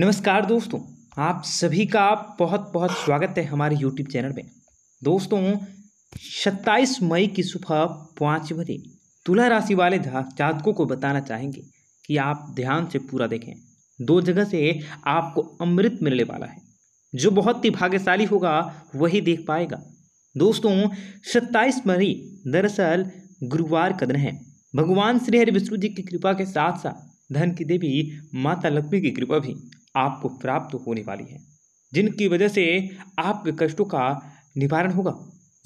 नमस्कार दोस्तों आप सभी का बहुत बहुत स्वागत है हमारे यूट्यूब चैनल में दोस्तों सत्ताईस मई की सुबह पाँच बजे तुला राशि वाले जातकों को बताना चाहेंगे कि आप ध्यान से पूरा देखें दो जगह से आपको अमृत मिलने वाला है जो बहुत ही भाग्यशाली होगा वही देख पाएगा दोस्तों सत्ताईस मई दरअसल गुरुवार का दिन है भगवान श्री हरि विष्णु जी की कृपा के साथ साथ धन की देवी माता लक्ष्मी की कृपा भी आपको प्राप्त होने वाली है जिनकी वजह से आपके कष्टों का निवारण होगा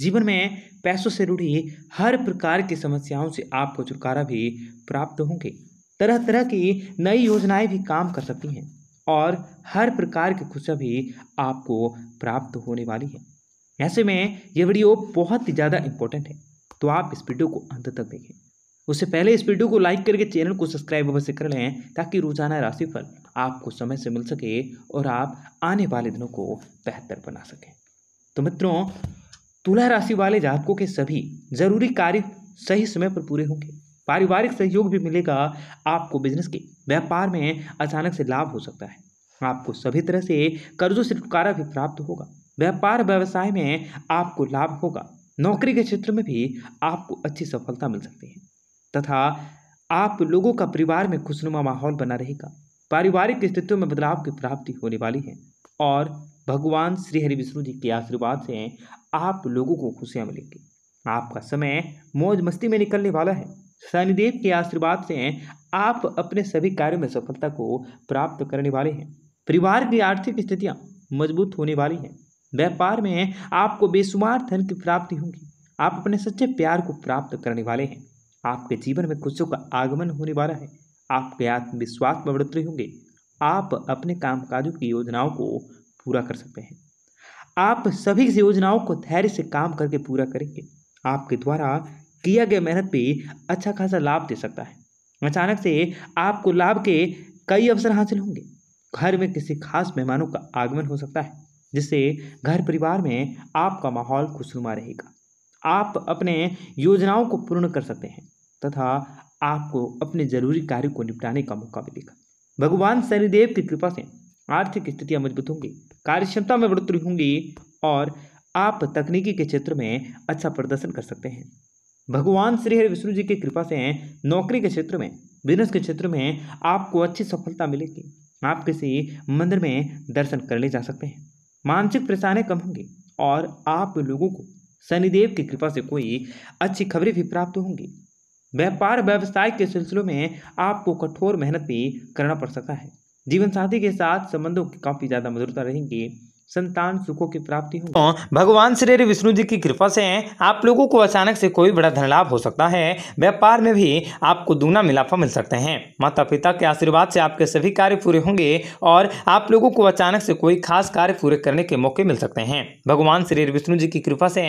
जीवन में पैसों से जुड़ी हर प्रकार की समस्याओं से आपको छुटकारा भी प्राप्त होंगे तरह तरह की नई योजनाएं भी काम कर सकती हैं और हर प्रकार की खुशियाँ भी आपको प्राप्त होने वाली है ऐसे में यह वीडियो बहुत ही ज़्यादा इम्पोर्टेंट है तो आप इस वीडियो को अंत तक देखें उससे पहले इस वीडियो को लाइक करके चैनल को सब्सक्राइब अवश्य कर लें ताकि रोजाना राशिफल आपको समय से मिल सके और आप आने वाले दिनों को बेहतर बना सकें तो मित्रों तुला राशि वाले जातकों के सभी जरूरी कार्य सही समय पर पूरे होंगे पारिवारिक सहयोग भी मिलेगा आपको बिजनेस के व्यापार में अचानक से लाभ हो सकता है आपको सभी तरह से कर्जों से छुटकारा भी प्राप्त होगा व्यापार व्यवसाय में आपको लाभ होगा नौकरी के क्षेत्र में भी आपको अच्छी सफलता मिल सकती है तथा आप लोगों का परिवार में खुशनुमा माहौल बना रहेगा पारिवारिक स्थितियों में बदलाव की प्राप्ति होने वाली है और भगवान श्री हरि विष्णु जी के आशीर्वाद से आप लोगों को खुशियाँ मिलेंगी आपका समय मौज मस्ती में निकलने वाला है शनिदेव के आशीर्वाद से आप अपने सभी कार्यों में सफलता को प्राप्त करने वाले हैं परिवार की आर्थिक स्थितियाँ मजबूत होने वाली हैं व्यापार में आपको बेशुमार धन की प्राप्ति होगी आप अपने सच्चे प्यार को प्राप्त करने वाले हैं आपके जीवन में खुशियों का आगमन होने वाला है आपके आत्मविश्वास में बढ़ोतरी होंगे आप अपने काम काजों की योजनाओं को पूरा कर सकते हैं आप सभी योजनाओं को धैर्य से काम करके पूरा करेंगे आपके द्वारा किया गया मेहनत भी अच्छा खासा लाभ दे सकता है अचानक से आपको लाभ के कई अवसर हासिल होंगे घर में किसी खास मेहमानों का आगमन हो सकता है जिससे घर परिवार में आपका माहौल खुशनुमा रहेगा आप अपने योजनाओं को पूर्ण कर सकते हैं तथा आपको अपने जरूरी कार्य को निपटाने का मौका मिलेगा भगवान शनिदेव की कृपा से आर्थिक स्थितियाँ मजबूत होंगी कार्यक्षमता में बढ़ोतरी होंगी और आप तकनीकी के क्षेत्र में अच्छा प्रदर्शन कर सकते हैं भगवान श्री हरि विष्णु जी की कृपा से नौकरी के क्षेत्र में बिजनेस के क्षेत्र में आपको अच्छी सफलता मिलेगी आप किसी मंदिर में दर्शन करने जा सकते हैं मानसिक परेशानी कम होंगी और आप लोगों को शनिदेव की कृपा से कोई अच्छी खबरें भी प्राप्त होंगी व्यापार व्यवसाय के सिलसिलों में आपको कठोर मेहनत भी करना पड़ सकता है जीवन साथी के साथ संबंधों की काफ़ी ज़्यादा मधुरता रहेंगी संतान सुखों की प्राप्ति हो तो भगवान श्री विष्णु जी की कृपा से आप लोगों को अचानक से कोई बड़ा धन लाभ हो सकता है व्यापार में भी आपको दूना मिलाफा मिल सकते हैं माता पिता के आशीर्वाद से आपके सभी कार्य पूरे होंगे और आप लोगों को अचानक से कोई खास कार्य पूरे करने के मौके मिल सकते हैं भगवान श्री विष्णु जी की कृपा से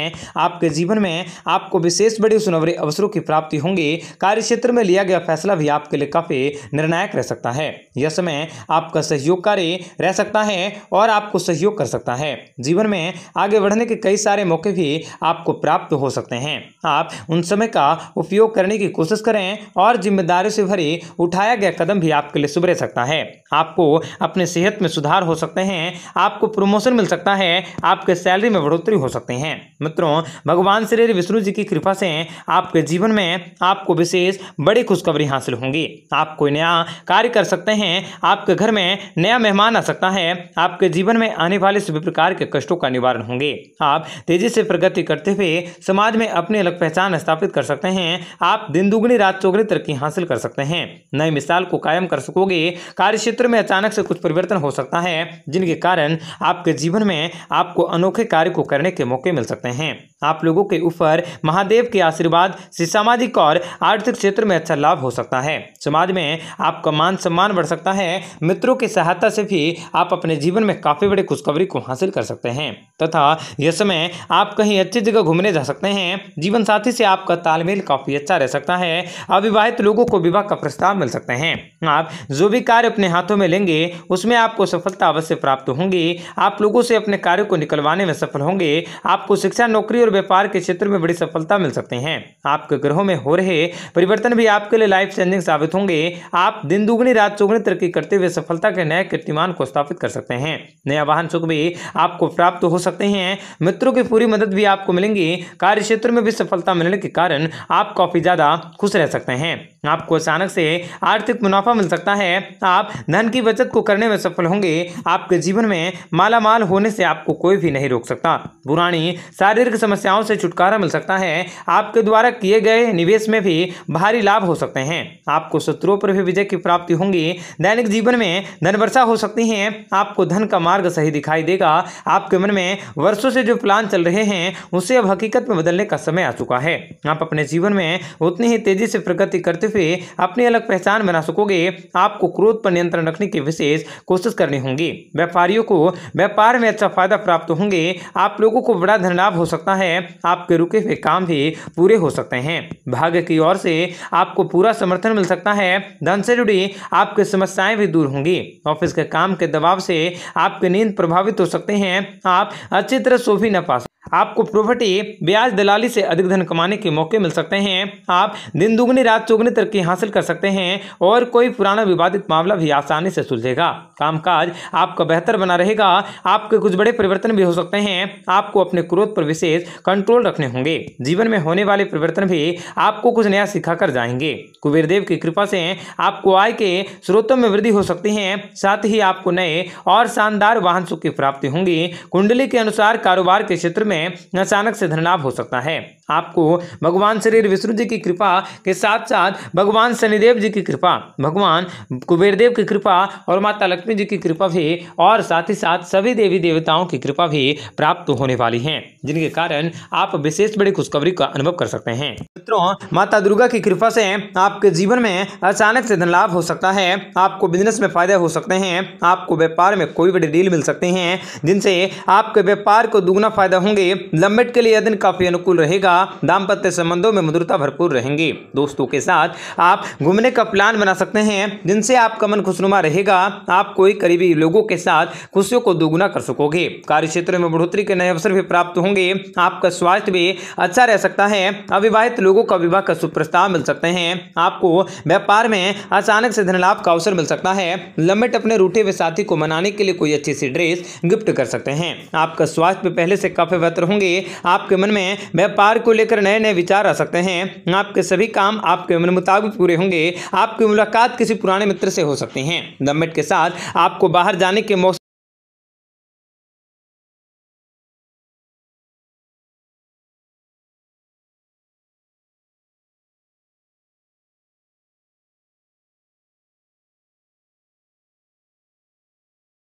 आपके जीवन में आपको विशेष बड़े सुनवरे अवसरों की प्राप्ति होंगी कार्य क्षेत्र में लिया गया फैसला भी आपके लिए काफी निर्णायक रह सकता है यह समय आपका सहयोग कार्य रह सकता है और आपको सहयोग कर सकता है जीवन में आगे बढ़ने के कई सारे मौके भी आपको प्राप्त हो सकते हैं आप उन समय का उपयोग करने की कोशिश करें और जिम्मेदारी से भरी उठाया गया कदम भी आपके लिए शुभ रह सकता है आपको अपने सेहत में सुधार हो सकते हैं आपको प्रमोशन मिल सकता है आपके सैलरी में बढ़ोतरी हो सकते हैं मित्रों भगवान श्री विष्णु जी की कृपा से आपके जीवन में आपको विशेष बड़ी खुशखबरी हासिल होंगी आप कोई नया कार्य कर सकते हैं आपके घर में नया मेहमान आ सकता है आपके जीवन में आने वाले वाले सभी प्रकार के कष्टों का निवारण होंगे आप तेजी से प्रगति करते हुए समाज में अपनी अलग पहचान स्थापित कर सकते हैं आप दिन दुगुनी रात चौगनी तरक्की हासिल कर सकते हैं नए मिसाल को कायम कर सकोगे कार्य क्षेत्र में अचानक से कुछ परिवर्तन हो सकता है जिनके कारण आपके जीवन में आपको अनोखे कार्य को करने के मौके मिल सकते हैं आप लोगों के ऊपर महादेव के आशीर्वाद से सामाजिक और आर्थिक क्षेत्र में अच्छा लाभ हो सकता है समाज में आपका मान सम्मान बढ़ सकता है मित्रों की सहायता से भी आप अपने जीवन में काफी बड़ी खुशखबरी को हासिल कर सकते हैं तथा यह समय आप कहीं अच्छी जगह घूमने जा सकते हैं जीवन साथी से आपका तालमेल काफ़ी अच्छा रह सकता है अविवाहित लोगों को विवाह का प्रस्ताव मिल सकते हैं आप जो भी कार्य अपने हाथों में लेंगे उसमें आपको सफलता अवश्य प्राप्त होंगी आप लोगों से अपने कार्य को निकलवाने में सफल होंगे आपको शिक्षा नौकरी और व्यापार के क्षेत्र में बड़ी सफलता मिल सकते हैं आपके ग्रहों में हो रहे परिवर्तन भी आपके लिए लाइफ चेंजिंग साबित होंगे आप दिन दुगनी रात चौगनी तरक्की करते हुए सफलता के नए कीर्तिमान को स्थापित कर सकते हैं नया वाहन सुख भी आपको प्राप्त हो सकते हैं मित्रों की पूरी मदद भी आपको मिलेंगी कार्य क्षेत्र में भी सफलता मिलने के कारण आप काफ़ी ज़्यादा खुश रह सकते हैं आपको अचानक से आर्थिक मुनाफा मिल सकता है आप धन की बचत को करने में सफल होंगे आपके जीवन में मालामाल होने से आपको कोई भी नहीं रोक सकता पुरानी शारीरिक समस्याओं से छुटकारा मिल सकता है आपके द्वारा किए गए निवेश में भी भारी लाभ हो सकते हैं आपको शत्रुओं पर भी विजय की प्राप्ति होंगी दैनिक जीवन में धन वर्षा हो सकती है आपको धन का मार्ग सही दिखाई देगा आपके मन में वर्षों से जो प्लान चल रहे हैं उसे अब हकीकत में बदलने का समय आ चुका है आप अपने जीवन में उतनी ही तेजी से प्रगति करते हुए अपनी अलग पहचान बना सकोगे आपको क्रोध पर नियंत्रण रखने की विशेष कोशिश करनी होंगी व्यापारियों को व्यापार में अच्छा फायदा प्राप्त होंगे आप लोगों को बड़ा धन लाभ हो सकता है आपके रुके हुए काम भी पूरे हो सकते हैं भाग्य की ओर से आपको पूरा समर्थन मिल सकता है धन से जुड़ी आपकी समस्याएं भी दूर होंगी ऑफिस के काम के दबाव से आपकी नींद प्रभावित हो सकते हैं आप अच्छी तरह सूफी भी पा आपको प्रॉपर्टी ब्याज दलाली से अधिक धन कमाने के मौके मिल सकते हैं आप दिन दुगनी रात चौगनी तरक्की हासिल कर सकते हैं और कोई पुराना विवादित मामला भी आसानी से सुलझेगा कामकाज आपका बेहतर बना रहेगा आपके कुछ बड़े परिवर्तन भी हो सकते हैं आपको अपने क्रोध पर विशेष कंट्रोल रखने होंगे जीवन में होने वाले परिवर्तन भी आपको कुछ नया सिखा कर जाएंगे कुबेरदेव की कृपा से आपको आय के स्रोतों में वृद्धि हो सकती है साथ ही आपको नए और शानदार वाहन सुख की प्राप्ति होंगी कुंडली के अनुसार कारोबार के क्षेत्र में में अचानक से धनलाभ हो सकता है आपको भगवान श्री विष्णु जी की कृपा के साथ साथ भगवान शनिदेव जी की कृपा भगवान कुबेरदेव की कृपा और माता लक्ष्मी जी की कृपा भी और साथ ही साथ सभी देवी देवताओं की कृपा भी प्राप्त होने वाली है जिनके कारण आप विशेष बड़ी खुशखबरी का अनुभव कर सकते हैं मित्रों माता दुर्गा की कृपा से आपके जीवन में अचानक से धन लाभ हो सकता है आपको बिजनेस में फायदे हो सकते हैं आपको व्यापार में कोई बड़ी डील मिल सकते हैं जिनसे आपके व्यापार को दुगना फायदा होंगे लिए लम्बेट के लिए यह दिन काफ़ी अनुकूल रहेगा दाम्पत्य संबंधों में मधुरता भरपूर रहेंगी दोस्तों के साथ आप घूमने का प्लान बना सकते हैं जिनसे आपका मन खुशनुमा रहेगा आप कोई करीबी लोगों के साथ खुशियों को दोगुना कर सकोगे कार्य क्षेत्र में बढ़ोतरी के नए अवसर भी प्राप्त होंगे आपका स्वास्थ्य भी अच्छा रह सकता है अविवाहित लोगों का विवाह का सुप्रस्ताव मिल सकते हैं आपको व्यापार में अचानक से धन लाभ का अवसर मिल सकता है लम्बेट अपने रूठे हुए साथी को मनाने के लिए कोई अच्छी सी ड्रेस गिफ्ट कर सकते हैं आपका स्वास्थ्य पहले से काफी पत्र होंगे आपके मन में व्यापार को लेकर नए नए विचार आ सकते हैं आपके सभी काम आपके मन मुताबिक पूरे होंगे आपकी मुलाकात किसी पुराने मित्र से हो सकती है दमट के साथ आपको बाहर जाने के मौसम